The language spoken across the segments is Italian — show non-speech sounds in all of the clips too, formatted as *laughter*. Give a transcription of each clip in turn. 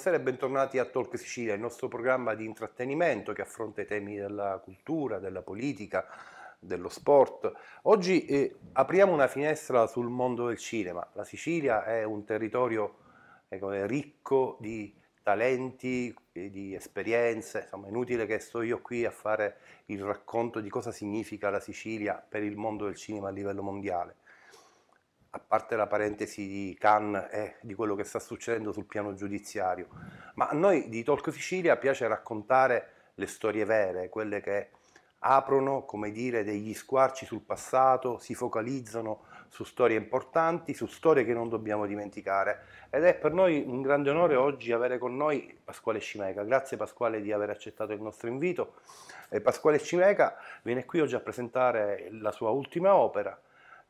buonasera e bentornati a Talk Sicilia, il nostro programma di intrattenimento che affronta i temi della cultura, della politica, dello sport. Oggi eh, apriamo una finestra sul mondo del cinema. La Sicilia è un territorio ecco, ricco di talenti, eh, di esperienze, insomma è inutile che sto io qui a fare il racconto di cosa significa la Sicilia per il mondo del cinema a livello mondiale a parte la parentesi di Cannes e eh, di quello che sta succedendo sul piano giudiziario, ma a noi di Talk Sicilia piace raccontare le storie vere, quelle che aprono, come dire, degli squarci sul passato, si focalizzano su storie importanti, su storie che non dobbiamo dimenticare. Ed è per noi un grande onore oggi avere con noi Pasquale Scimeca. Grazie Pasquale di aver accettato il nostro invito. E Pasquale Scimeca viene qui oggi a presentare la sua ultima opera,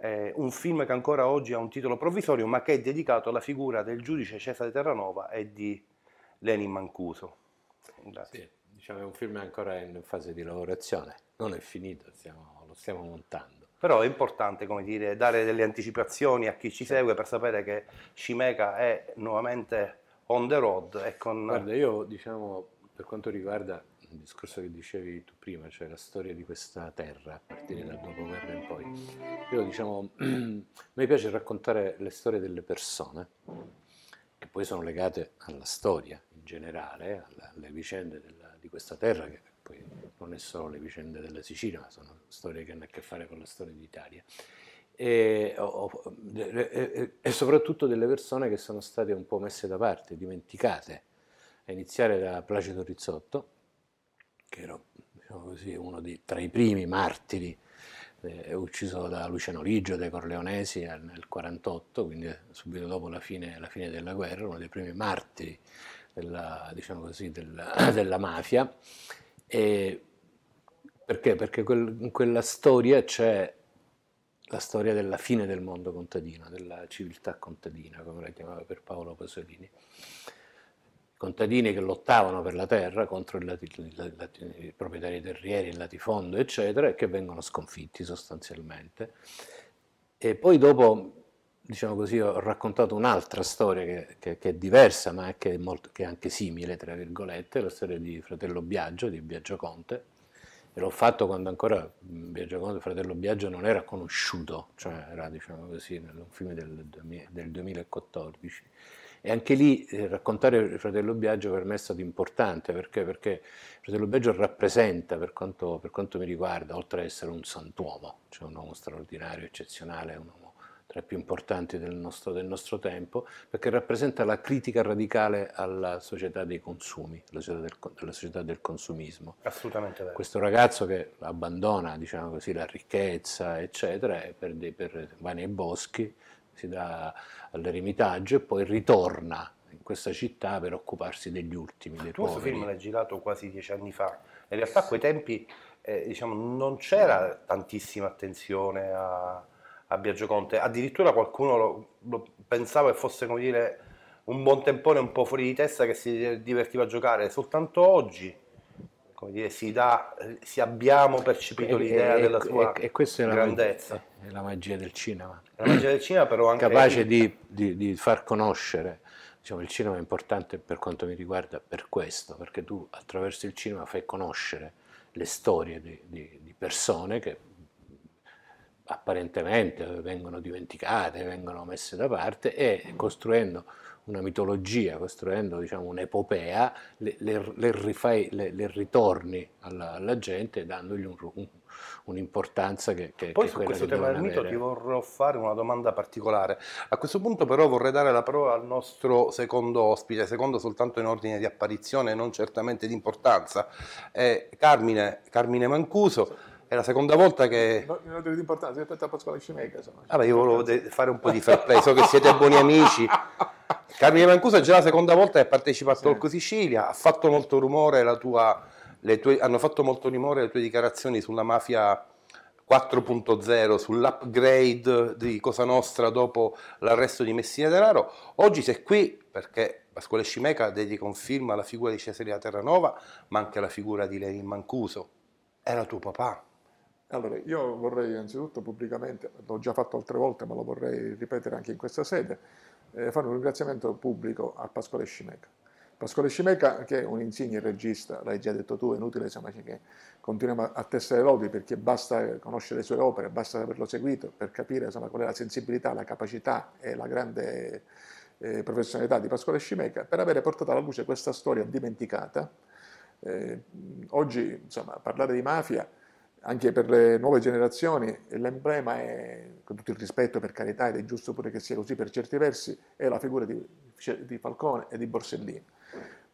eh, un film che ancora oggi ha un titolo provvisorio ma che è dedicato alla figura del giudice Cesare Terranova e di Lenin Mancuso. Sì, diciamo è un film ancora in fase di lavorazione, non è finito, stiamo, lo stiamo montando. Però è importante come dire, dare delle anticipazioni a chi ci segue per sapere che Cimeca è nuovamente on the road. Con... Guarda, io diciamo, per quanto riguarda il discorso che dicevi tu prima, cioè la storia di questa terra, a partire dal dopoguerra in poi. Io diciamo, a *clears throat* me piace raccontare le storie delle persone, che poi sono legate alla storia in generale, alle vicende della, di questa terra, che poi non è solo le vicende della Sicilia, ma sono storie che hanno a che fare con la storia d'Italia. E, e, e soprattutto delle persone che sono state un po' messe da parte, dimenticate, a iniziare da Placido Rizzotto, che era diciamo così, uno di, tra i primi martiri eh, ucciso da Luciano Riggio dai Corleonesi nel 1948, quindi subito dopo la fine, la fine, della guerra, uno dei primi martiri della, diciamo così, della, *coughs* della mafia. E perché? Perché quel, in quella storia c'è la storia della fine del mondo contadino, della civiltà contadina, come la chiamava per Paolo Pasolini contadini che lottavano per la terra contro i, lati, i proprietari terrieri, il latifondo, eccetera, e che vengono sconfitti sostanzialmente. E poi dopo, diciamo così, ho raccontato un'altra storia che, che, che è diversa, ma che è, molto, che è anche simile, tra virgolette, la storia di fratello Biagio, di Biagio Conte, e l'ho fatto quando ancora Biagio Conte, fratello Biagio non era conosciuto, cioè era diciamo così, un film del, del 2014 e anche lì eh, raccontare il fratello Biagio per me è stato importante, perché? perché il fratello Biagio rappresenta, per quanto, per quanto, mi riguarda, oltre ad essere un santuomo, cioè un uomo straordinario, eccezionale, un uomo tra i più importanti del nostro, del nostro tempo, perché rappresenta la critica radicale alla società dei consumi, alla società del, alla società del consumismo. Assolutamente vero. Questo ragazzo che abbandona, diciamo così, la ricchezza, eccetera, per, per, va nei boschi, si dà all'eremitaggio e poi ritorna in questa città per occuparsi degli ultimi, dei tu poveri. Questo film l'hai girato quasi dieci anni fa, in realtà a quei tempi eh, diciamo, non c'era tantissima attenzione a, a, Biagio Conte, addirittura qualcuno lo, lo pensava che fosse come dire un buon tempone un po' fuori di testa che si divertiva a giocare, soltanto oggi come dire, si, dà, eh, si abbiamo percepito l'idea della sua e, e, e questa è una, grandezza è la magia del cinema. La magia del cinema però anche... Capace di, di, di far conoscere. Diciamo, il cinema è importante per quanto mi riguarda per questo, perché tu attraverso il cinema fai conoscere le storie di, di persone che apparentemente vengono dimenticate, vengono messe da parte e costruendo una mitologia, costruendo diciamo, un'epopea, le, le, le, rifai, le, ritorni alla, alla gente dandogli un, un un'importanza che, che Poi che su questo tema del mito ti vorrò fare una domanda particolare. A questo punto però vorrei dare la parola al nostro secondo ospite, secondo soltanto in ordine di apparizione, non certamente di importanza, è Carmine, Carmine Mancuso. è la seconda volta che... No, non è di importanza, è stata Pasquale Scimega. Insomma. io volevo fare un po' di fair play, so che siete buoni amici. *laughs* Carmine Mancuso è già la seconda volta che partecipa a Talk Sicilia, ha fatto molto rumore la tua tue, hanno fatto molto rumore le tue dichiarazioni sulla mafia 4.0, sull'upgrade di Cosa Nostra dopo l'arresto di Messina Denaro. Oggi sei qui perché Pasquale Scimeca dedica un film alla figura di Cesare Terranova, ma anche alla figura di Lenin Mancuso. Era tuo papà. Allora, io vorrei innanzitutto pubblicamente, l'ho già fatto altre volte, ma lo vorrei ripetere anche in questa sede, eh, fare un ringraziamento pubblico a Pasquale Scimeca Pasquale Scimeca, che è un insigne regista, l'hai già detto tu, è inutile insomma, che continuiamo a tessere lodi perché basta conoscere le sue opere, basta averlo seguito per capire insomma, qual è la sensibilità, la capacità e la grande eh, professionalità di Pasquale Scimeca per avere portato alla luce questa storia dimenticata. Eh, oggi insomma, parlare di mafia anche per le nuove generazioni l'emblema è, con tutto il rispetto per carità, ed è giusto pure che sia così per certi versi, è la figura di, di Falcone e di Borsellino.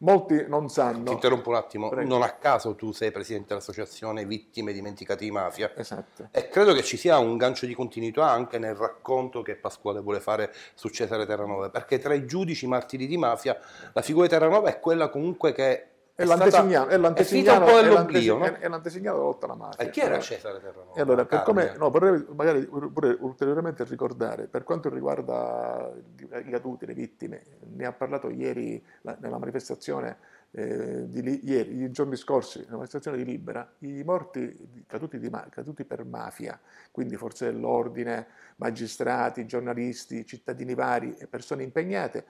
Molti non sanno... Ti interrompo un attimo, Prego. non a caso tu sei presidente dell'associazione Vittime Dimenticate di Mafia. Esatto. E credo che ci sia un gancio di continuità anche nel racconto che Pasquale vuole fare su Cesare Terranova, perché tra i giudici martiri di mafia la figura di Terranova è quella comunque che è, è, l'antesignano, è l'antesignano, è, è, l'antesignano, no? è l'antesignano della lotta alla mafia. E chi era Cesare Terranova? allora, per come, no, vorrei magari pure ulteriormente ricordare, per quanto riguarda i caduti, le vittime, ne ha parlato ieri nella manifestazione eh, di, ieri, i giorni scorsi, nella manifestazione di Libera, i morti caduti, di, caduti per mafia, quindi forze dell'ordine, magistrati, giornalisti, cittadini vari e persone impegnate,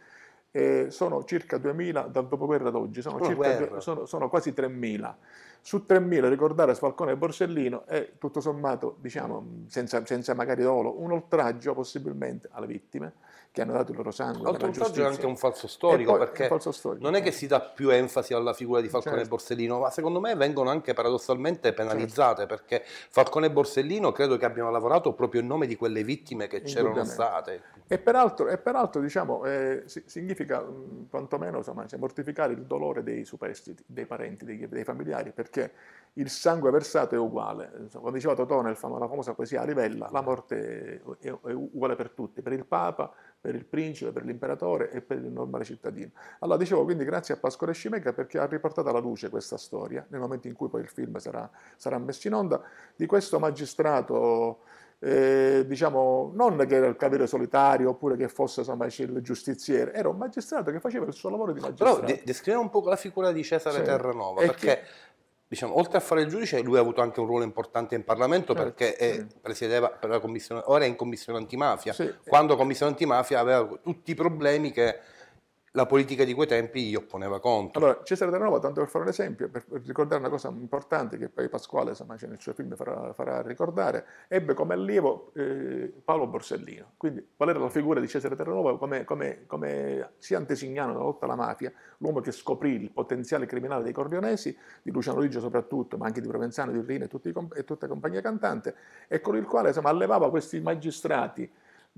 eh, sono circa 2.000 dal dopoguerra ad oggi, sono, circa, sono, sono quasi 3.000 su 3.000 ricordare Falcone e Borsellino è tutto sommato, diciamo, senza, senza magari dolo, un oltraggio possibilmente alle vittime che hanno dato il loro sangue. Oltre oltraggio è anche un falso storico, poi, perché falso storico, non è che eh. si dà più enfasi alla figura di Falcone certo. e Borsellino, ma secondo me vengono anche paradossalmente certo. penalizzate, certo. perché Falcone e Borsellino credo che abbiano lavorato proprio in nome di quelle vittime che c'erano state. E peraltro, e peraltro diciamo, eh, significa mh, mm, quantomeno insomma, cioè, mortificare il dolore dei superstiti, dei parenti, dei, dei familiari, perché perché il sangue versato è uguale. Come diceva Totò la famosa poesia Rivella, la morte è, uguale per tutti, per il Papa, per il principe, per l'imperatore e per il normale cittadino. Allora dicevo quindi grazie a Pasquale Scimecca perché ha riportato alla luce questa storia, nel momento in cui poi il film sarà, sarà messo in onda, di questo magistrato... Eh, diciamo, non che era il cavaliere solitario oppure che fosse insomma, il giustiziere, era un magistrato che faceva il suo lavoro di magistrato. Però de- descriviamo un po' la figura di Cesare sì. Terranova, perché che diciamo, oltre a fare il giudice, lui ha avuto anche un ruolo importante in Parlamento certo, perché è, eh, certo. presiedeva per la commissione, ora è in commissione antimafia, sì. quando commissione antimafia aveva tutti i problemi che la politica di quei tempi gli opponeva conto. Allora, Cesare De tanto per fare un esempio, per ricordare una cosa importante che poi Pasquale, insomma, cioè, nel suo film farà, farà ricordare, ebbe come allievo eh, Paolo Borsellino. Quindi qual era la figura di Cesare Terranova come, come, come sia antesignano nella lotta alla mafia, l'uomo che scoprì il potenziale criminale dei cordionesi, di Luciano Ligio soprattutto, ma anche di Provenzano, di Rina e, tutti, e tutta la compagnia cantante, e con il quale insomma, allevava questi magistrati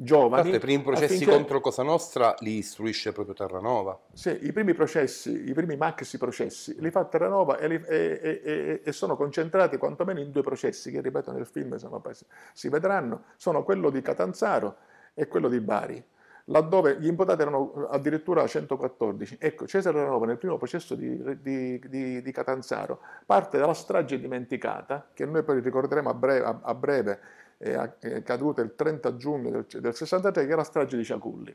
giovani. Infatti, i primi processi affinché... contro Cosa Nostra li istruisce proprio Terranova. Sì, i primi processi, i primi maxi processi, li fa Terranova e, li, e, e, e sono concentrati quantomeno in due processi che, ripeto, nel film sono, si vedranno, sono quello di Catanzaro e quello di Bari, laddove gli imputati erano addirittura 114. Ecco, Cesare Terranova nel primo processo di, di, di, di, Catanzaro parte dalla strage dimenticata, che noi poi ricorderemo a breve, a, a breve è caduta il 30 giugno del, del 63, che è la strage di Ciaculli.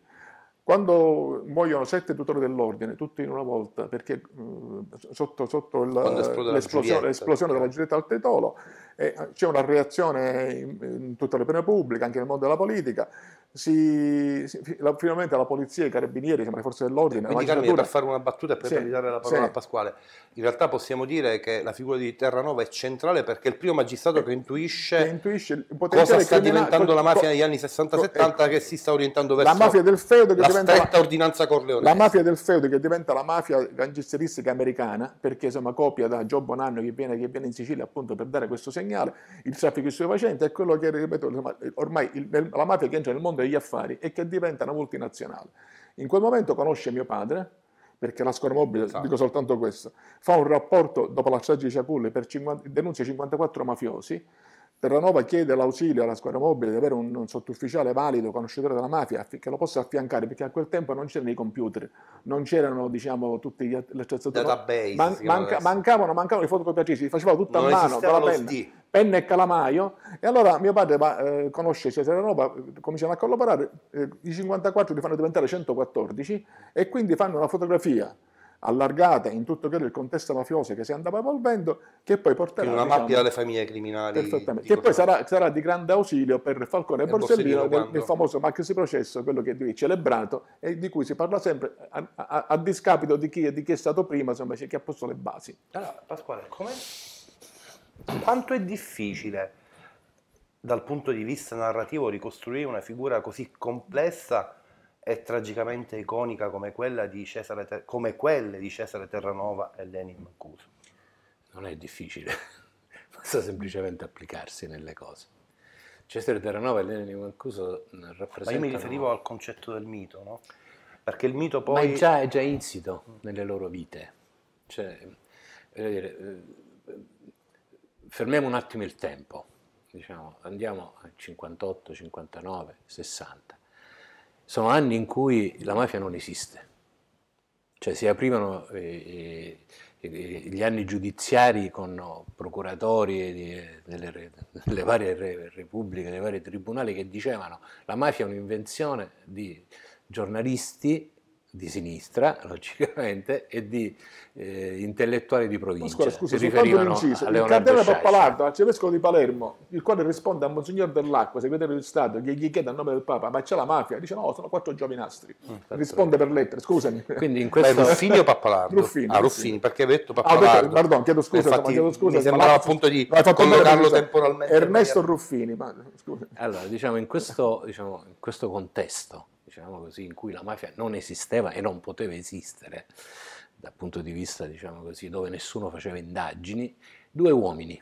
Quando muoiono sette tutori dell'ordine, tutti in una volta, perché mh, eh, sotto, sotto il, l'esplosione, l'esplosione, della certo. Giulietta al Tetolo, eh, c'è una reazione in, in tutta l'opinione pubblica, anche nel mondo della politica, si, si, la, finalmente la polizia, i carabinieri, sembra le forze dell'ordine. Quindi Carmine, per fare una battuta e poi sì, per dare la parola sì. a Pasquale, in realtà possiamo dire che la figura di Terranova è centrale perché è il primo magistrato eh, che intuisce, che intuisce cosa sta diventando la mafia co, negli anni 60-70 eh, ecco. che si sta orientando verso la mafia del feudo che la diventa stretta la, ordinanza Corleone. La mafia del feudo che diventa la mafia gangsteristica americana perché insomma copia da Gio Bonanno che viene, che viene in Sicilia appunto per dare questo segnale, il traffico stupefacente è quello che ripeto, insomma, ormai il, la mafia che entra nel mondo per gli affari e che diventa una multinazionale. In quel momento conosce mio padre, perché la Scormobile, esatto. dico soltanto questo, fa un rapporto dopo la strage di Ciaculli per 50, denuncia 54 mafiosi, Terranova chiede l'ausilio alla squadra mobile di avere un, un sottufficiale valido, conoscitore della mafia, che lo possa affiancare, perché a quel tempo non c'erano i computer, non c'erano diciamo, tutti gli attrezzature. Database. Man, manca, mancavano, mancavano i fotocopiatrici, li facevano tutta non a mano. Con la penna penne e Calamaio. E allora mio padre ma, eh, conosce Cesare Roma, cominciano a collaborare, eh, i 54 li fanno diventare 114 e quindi fanno una fotografia allargata in tutto quello il contesto mafioso che si andava evolvendo, che poi porterà... In una diciamo, mappia alle famiglie criminali. Perfettamente. che poi sarà, sarà, di grande ausilio per Falcone e, e Borsellino, Borsellino nel, famoso maxi processo, quello che è celebrato e di cui si parla sempre a, a, a discapito di chi, di chi, è stato prima, insomma, c'è chi ha posto le basi. Allora, Pasquale, come quanto è difficile dal punto di vista narrativo ricostruire una figura così complessa e tragicamente iconica come, di Cesare, come quelle di Cesare Terranova e Lenin Mancuso? Non è difficile, *laughs* basta semplicemente applicarsi nelle cose. Cesare Terranova e Lenin Mancuso rappresentano... Ma io mi riferivo al concetto del mito, no? Perché il mito poi... Ma è già, è già insito nelle loro vite. Cioè, voglio dire, eh, fermiamo un attimo il tempo, diciamo, andiamo a 58, 59, 60. Sono anni in cui la mafia non esiste, cioè si aprivano eh, eh, eh, eh gli anni giudiziari con procuratori eh, di, delle, delle, varie repubbliche, dei vari tribunali che dicevano che la mafia è un'invenzione di giornalisti di sinistra, *laughs* logicamente, e di eh, intellettuali di provincia. Scusa, scusa, si riferivano inciso, a Leonardo Il cardinale Pappalardo, arcivescovo di Palermo, il quale risponde a Monsignor Dell'Acqua, segretario di Stato, che gli chiede a nome del Papa, ma c'è la mafia? Dice no, sono quattro giovinastri. Infatti, mm, risponde per lettere, scusami. Quindi in questo... Ma Ruffini o Pappalardo? Ruffini. Ah, Ruffini, perché ha detto ah, Pappalardo. Ah, pardon, chiedo scusa, Infatti, chiedo scusa. Mi sembrava appunto di collocarlo temporalmente. Ernesto Ruffini, ma scusa. Allora, diciamo, in questo, diciamo, in questo contesto diciamo così, in cui la mafia non esisteva e non poteva esistere, dal punto di vista diciamo così, dove nessuno faceva indagini, due uomini,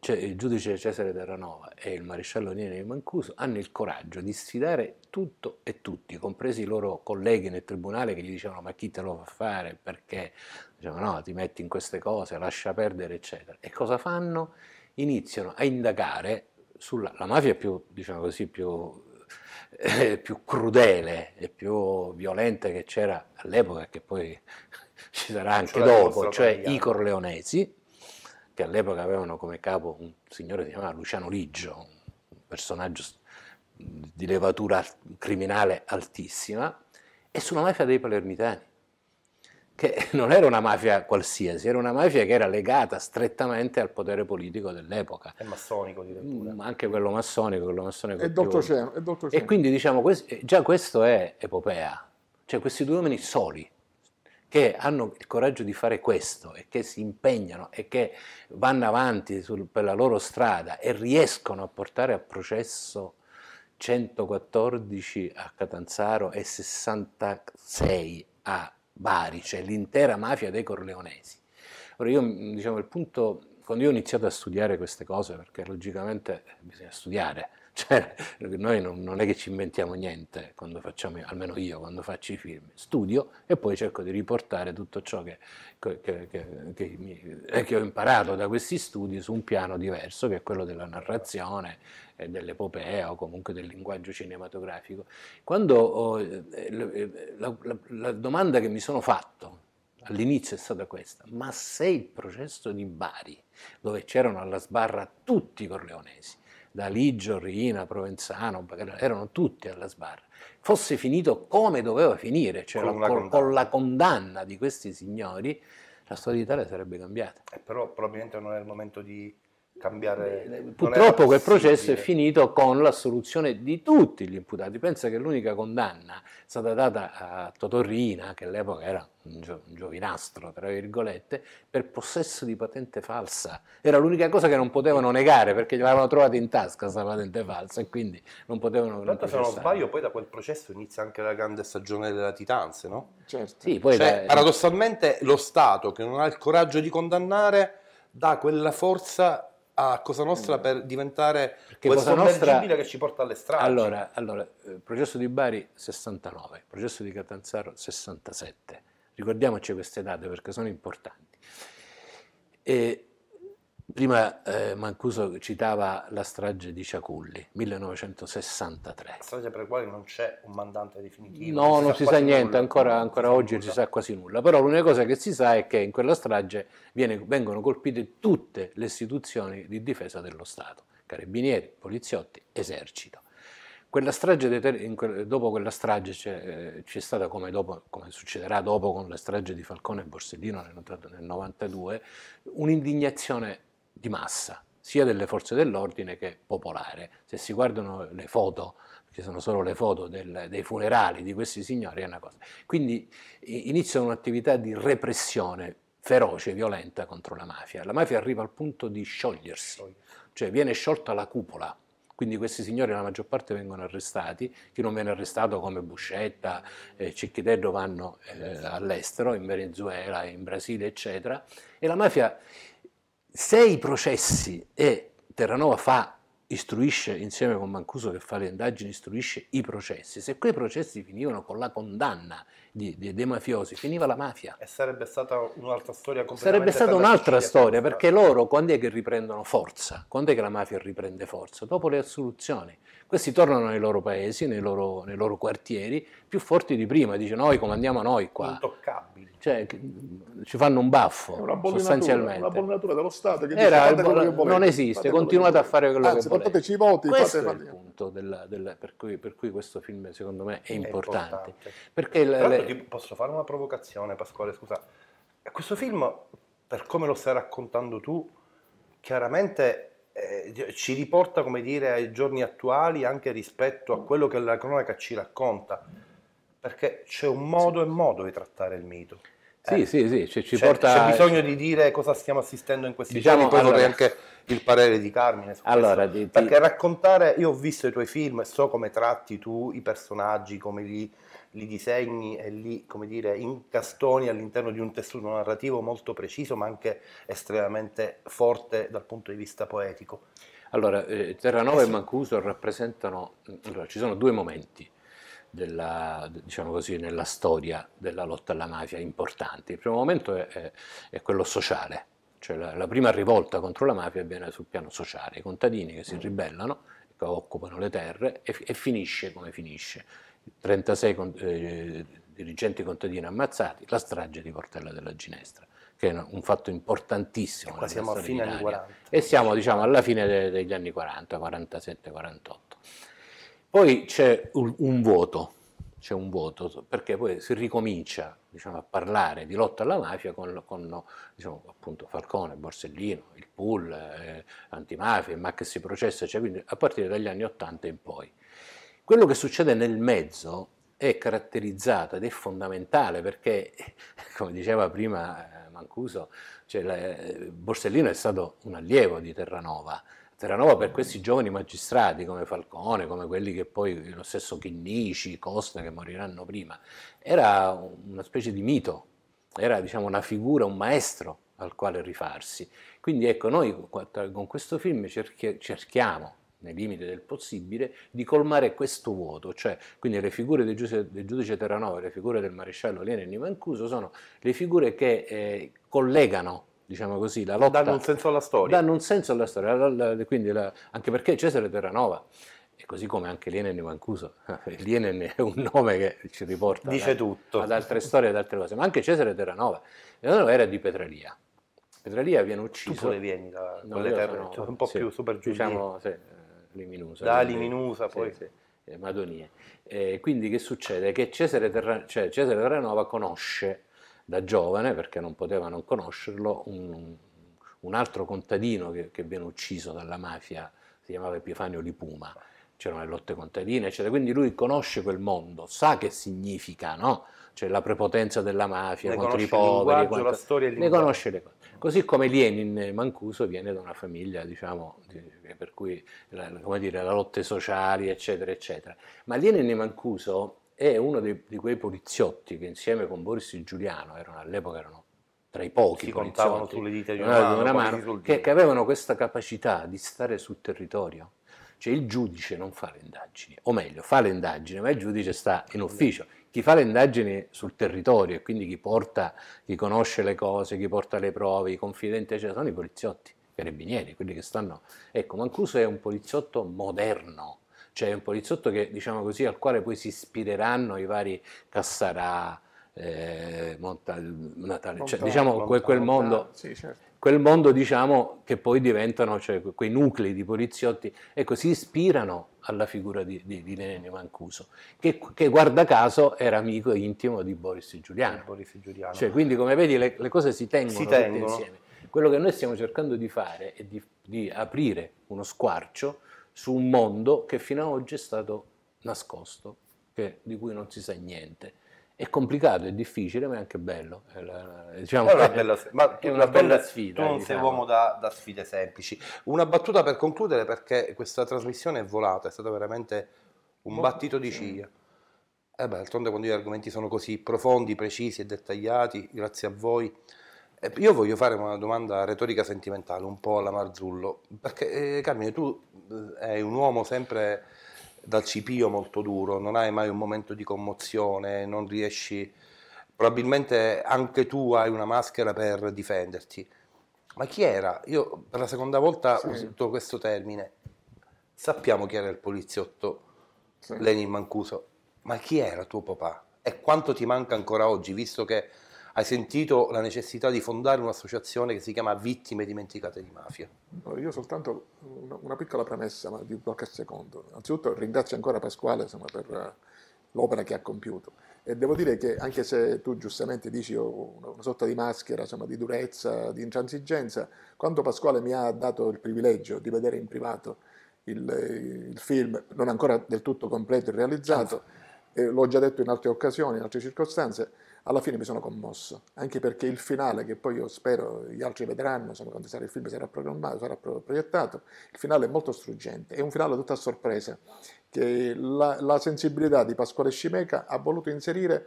cioè il giudice Cesare Terranova e il maresciallo Nini Mancuso, hanno il coraggio di sfidare tutto e tutti, compresi i loro colleghi nel tribunale che gli dicevano ma chi te lo fa fare, perché dicevano no, ti metti in queste cose, lascia perdere, eccetera. E cosa fanno? Iniziano a indagare sulla la mafia più, diciamo così, più eh, più crudele e più violenta che c'era all'epoca, e che poi *laughs* ci sarà anche cioè dopo, cioè i corleonesi, che all'epoca avevano come capo un signore che si chiamava Luciano Liggio, un personaggio di levatura criminale altissima, e sulla mafia dei palermitani che *laughs* non era una mafia qualsiasi, era una mafia che era legata strettamente al potere politico dell'epoca. E massonico, addirittura. Ma mm, anche quello massonico, quello massonico. E d'Ottocento. E, e quindi diciamo, eh, già questo è epopea, cioè questi due uomini soli che hanno il coraggio di fare questo e che si impegnano e che vanno avanti sul, per la loro strada e riescono a portare a processo 114 a Catanzaro e 66 a Bari, cioè l'intera mafia dei corleonesi. Ora io, diciamo, il punto, quando io ho iniziato a studiare queste cose, perché logicamente bisogna studiare, cioè, noi non, non, è che ci inventiamo niente quando facciamo, almeno io quando faccio i film, studio e poi cerco di riportare tutto ciò che, che, che, mi, eh, che ho imparato da questi studi su un piano diverso che è quello della narrazione, dell'epopea o comunque del linguaggio cinematografico. Quando ho, eh, eh, la, la, la domanda che mi sono fatto all'inizio è stata questa, ma se il processo di Bari, dove c'erano alla sbarra tutti i corleonesi, da Ligio, Rina, Provenzano, erano tutti alla sbarra, fosse finito come doveva finire, cioè con la, con, con la condanna di questi signori, la storia d'Italia sarebbe cambiata. Eh, però probabilmente non è il momento di cambiare... Purtroppo quel processo è finito con l'assoluzione di tutti gli imputati. Pensa che l'unica condanna è stata data a Totorrina, che all'epoca era un, gio, un giovinastro, tra virgolette, per possesso di patente falsa. Era l'unica cosa che non potevano negare, perché l'avevano trovata in tasca questa patente falsa e quindi non potevano... negare. Tanto se non sbaglio poi da quel processo inizia anche la grande stagione delle latitanze, no? Certo. Sì, cioè, da... paradossalmente lo Stato che non ha il coraggio di condannare dà quella forza a Cosa Nostra esatto. per diventare Perché quel Cosa Nostra che ci porta alle strade. Allora, allora, eh, processo di Bari 69, processo di Catanzaro 67. Ricordiamoci queste date perché sono importanti. E Prima eh, Mancuso citava la strage di Ciaculli, 1963. Strage per la quale non c'è un mandante definitivo. No, non si, si sa niente, nulla. ancora, ancora non oggi non si sa quasi nulla, però l'unica cosa che si sa è che in quella strage viene, vengono colpite tutte le istituzioni di difesa dello Stato, carabinieri, poliziotti, esercito. Quella quel, dopo quella strage c'è, eh, c'è stata, come, dopo, come, succederà dopo con la strage di Falcone e Borsellino nel 1992, un'indignazione di massa, sia delle forze dell'ordine che popolare. Se si guardano le foto, che sono solo le foto del, dei funerali di questi signori, è una cosa. Quindi inizia un'attività di repressione feroce, violenta contro la mafia. La mafia arriva al punto di sciogliersi, cioè viene sciolta la cupola. Quindi questi signori la maggior parte vengono arrestati, chi non viene arrestato come Buscetta, eh, Cicchitello vanno eh, all'estero, in Venezuela, in Brasile, eccetera. E la mafia se i processi e Terranova fa, istruisce insieme con Mancuso che fa le indagini, istruisce i processi, se quei processi finivano con la condanna di, di, dei mafiosi, finiva la mafia. E sarebbe stata un'altra storia completamente Sarebbe stata un'altra storia, perché loro quando è che riprendono forza? Quando è che la mafia riprende forza? Dopo le assoluzioni. Questi tornano nei loro paesi, nei loro, nei loro quartieri, più forti di prima, dice noi comandiamo noi qua. Intoccabili. Cioè, ci fanno un baffo, sostanzialmente. La bollinatura dello Stato che Era, dice, bo- che Non esiste, continuate a fare quello Anzi, che volete. portateci i voti. Questo fate, è il punto della, della, per, cui, per, cui, questo film secondo me è importante. È importante. Perché le, le, ti posso fare una provocazione, Pasquale, scusa. Questo film, per come lo stai raccontando tu, chiaramente eh, ci riporta, come dire, ai giorni attuali anche rispetto a quello che la cronaca ci racconta. Perché c'è un modo sì. e modo di trattare il mito. Eh, sì, sì, sì, cioè, ci c'è, porta... c'è bisogno di dire cosa stiamo assistendo in questi diciamo, giorni, poi allora... vorrei anche il parere di Carmine su allora, di, di... perché raccontare, io ho visto i tuoi film e so come tratti tu i personaggi, come li li disegni e li, come dire, incastoni all'interno di un tessuto narrativo molto preciso, ma anche estremamente forte dal punto di vista poetico. Allora, eh, Terranova eh e Mancuso rappresentano, allora, ci sono due momenti della, diciamo così, nella storia della lotta alla mafia importanti. Il primo momento è, è, è quello sociale, cioè la, la, prima rivolta contro la mafia avviene sul piano sociale, i contadini che si mm. ribellano, che occupano le terre e, e finisce come finisce 36 eh, dirigenti contadini ammazzati, la strage di Portella della Ginestra, che è un fatto importantissimo. E qua siamo a fine anni 40. E siamo diciamo, alla fine de degli anni 40, 47, 48. Poi c'è un, un voto, c'è un voto, perché poi si ricomincia diciamo, a parlare di lotta alla mafia con, con diciamo, Falcone, Borsellino, il PUL, eh, Antimafia, il Maxi si processa, cioè, quindi a partire dagli anni 80 in poi. Quello che succede nel mezzo è caratterizzato ed è fondamentale perché, *laughs* come diceva prima eh, Mancuso, cioè la, eh, Borsellino è stato un allievo di Terranova. Terranova per questi giovani magistrati come Falcone, come quelli che poi, lo stesso Chinnici, Costa, che moriranno prima, era una specie di mito, era diciamo, una figura, un maestro al quale rifarsi. Quindi ecco, noi con questo film cerchi, cerchiamo nei limiti del possibile, di colmare questo vuoto, cioè quindi le figure del giudice, del giudice Terranova e le figure del maresciallo Lenin e Mancuso sono le figure che eh, collegano diciamo così, la lotta... Danno un senso alla storia. Danno un senso alla storia, la, la, quindi la, anche perché Cesare Terranova e così come anche Lenin e Mancuso. *laughs* Lenin è un nome che ci riporta ad, ad, altre storie, ad altre cose, ma anche Cesare Terranova. Terranova era di Petralia. Petralia viene ucciso. Tu pure vieni da no, terre, cioè, sono, un po' sì, più super giù. Diciamo, sì, Minusa. Dali, quindi, poi... Sì, sì, eh, Madonie. Eh, quindi che succede? Che Cesare, Terra, cioè Cesare Terranova conosce da giovane, perché non poteva non conoscerlo, un, un altro contadino che, che, viene ucciso dalla mafia, si chiamava Epifanio di Puma, c'erano le lotte contadine, eccetera. Quindi lui conosce quel mondo, sa che significa, no? cioè la prepotenza della mafia ne contro i poveri, quanto... la storia ne conosce le cose. Così come Lenin Mancuso viene da una famiglia, diciamo, per cui la, dire, la lotte sociali, eccetera, eccetera. Ma Lenin Mancuso è uno dei, di quei poliziotti che insieme con Boris e Giuliano erano all'epoca erano tra i pochi si contavano sulle dita di una, mano, una mano che, che, avevano questa capacità di stare sul territorio cioè il giudice non fa le indagini o meglio fa le indagini ma il giudice sta in ufficio chi fa le indagini sul territorio e quindi chi porta, chi conosce le cose, chi porta le prove, i confidenti, eccetera, sono i poliziotti, i carabinieri, quelli che stanno... Ecco, Mancuso è un poliziotto moderno, cioè è un poliziotto che, diciamo così, al quale poi si ispireranno i vari Cassarà, eh, Monta, Natale, Montano, cioè, diciamo Montano, quel, mondo, sì, certo quel mondo diciamo che poi diventano, cioè quei nuclei di poliziotti, ecco, si ispirano alla figura di, di, di Nenè Mancuso, che, che, guarda caso era amico intimo di Boris Giuliano. Boris Giuliano. Cioè, quindi come vedi le, le cose si tengono, si tengono. insieme. Quello che noi stiamo cercando di fare è di, di aprire uno squarcio su un mondo che fino ad oggi è stato nascosto, che, di cui non si sa niente è complicato, è difficile, ma è anche bello. È, la, diciamo, è una, bella, ma è una bella sfida. Tu non diciamo. sei uomo da, da, sfide semplici. Una battuta per concludere, perché questa trasmissione è volata, è stato veramente un battito di ciglia. Eh beh, d'altronde quando gli argomenti sono così profondi, precisi e dettagliati, grazie a voi. Eh, io voglio fare una domanda retorica sentimentale, un po' alla Marzullo, perché eh, Carmine, tu eh, sei un uomo sempre dal cipio molto duro, non hai mai un momento di commozione, non riesci, probabilmente anche tu hai una maschera per difenderti. Ma chi era? Io per la seconda volta sì. uso questo termine. Sappiamo chi era il poliziotto sì. Lenin Mancuso, ma chi era tuo papà? E quanto ti manca ancora oggi, visto che hai sentito la necessità di fondare un'associazione che si chiama Vittime Dimenticate di Mafia? io soltanto una, piccola premessa, ma di qualche secondo. Innanzitutto ringrazio ancora Pasquale insomma, per eh, l'opera che ha compiuto. E devo dire che anche se tu giustamente dici oh, una, sorta di maschera, insomma, di durezza, di intransigenza, quando Pasquale mi ha dato il privilegio di vedere in privato il, il film, non ancora del tutto completo e realizzato, eh, l'ho già detto in altre occasioni, in altre circostanze, alla fine mi sono commosso, anche perché il finale, che poi io spero gli altri vedranno, insomma, quando sarà il film sarà programmato, sarà proiettato, il finale è molto struggente, è un finale tutto a sorpresa, che la, la sensibilità di Pasquale Scimeca ha voluto inserire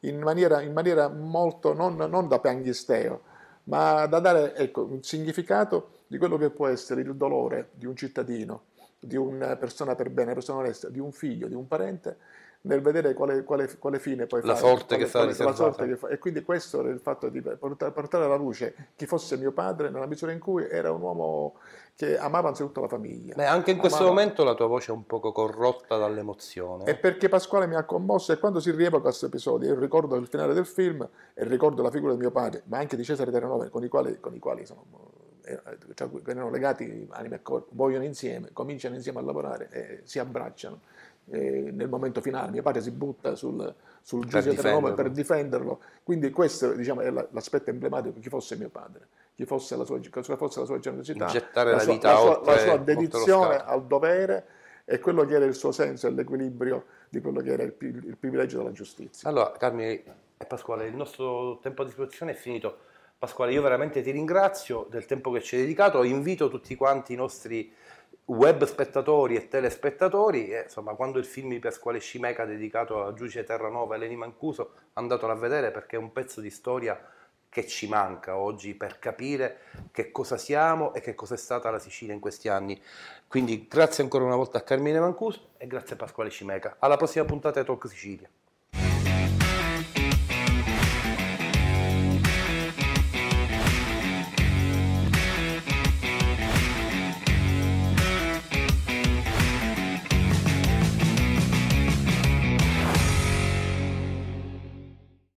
in maniera, in maniera molto, non, non, da pianghisteo, ma da dare ecco, un significato di quello che può essere il dolore di un cittadino, di una persona per bene, una persona onesta, di un figlio, di un parente, nel vedere quale, quale, quale fine poi la fare, sorte quale, che sarà la sorte che fa. E quindi questo è il fatto di portare, portare alla luce chi fosse mio padre nella misura in cui era un uomo che amava anzitutto la famiglia. Beh, anche in questo amava... momento la tua voce è un poco corrotta dall'emozione. È perché Pasquale mi ha commosso e quando si rievoca questo episodio, il ricordo del finale del film e il ricordo della figura di mio padre, ma anche di Cesare Terranova, con i quali, con i quali sono, eh, cioè, erano legati anime e corpo, vogliono insieme, cominciano insieme a lavorare e si abbracciano eh, nel momento finale, mio padre si butta sul, sul giudice della per difenderlo, quindi questo diciamo, è l'aspetto emblematico, chi fosse mio padre, chi fosse la sua, fosse la sua generosità, Gettare la, la, sua, la, oltre, la sua dedizione al dovere e quello che era il suo senso e l'equilibrio di quello che era il, il privilegio della giustizia. Allora Carmine e Pasquale, il nostro tempo a disposizione è finito. Pasquale, io veramente ti ringrazio del tempo che ci hai dedicato, invito tutti quanti i nostri web spettatori e telespettatori, e, insomma, quando il film di Pasquale Scimeca dedicato a Giudice Terranova e Leni Mancuso, andatelo a vedere perché è un pezzo di storia che ci manca oggi per capire che cosa siamo e che cosa è stata la Sicilia in questi anni. Quindi grazie ancora una volta a Carmine Mancuso e grazie a Pasquale Scimeca. Alla prossima puntata di Talk Sicilia.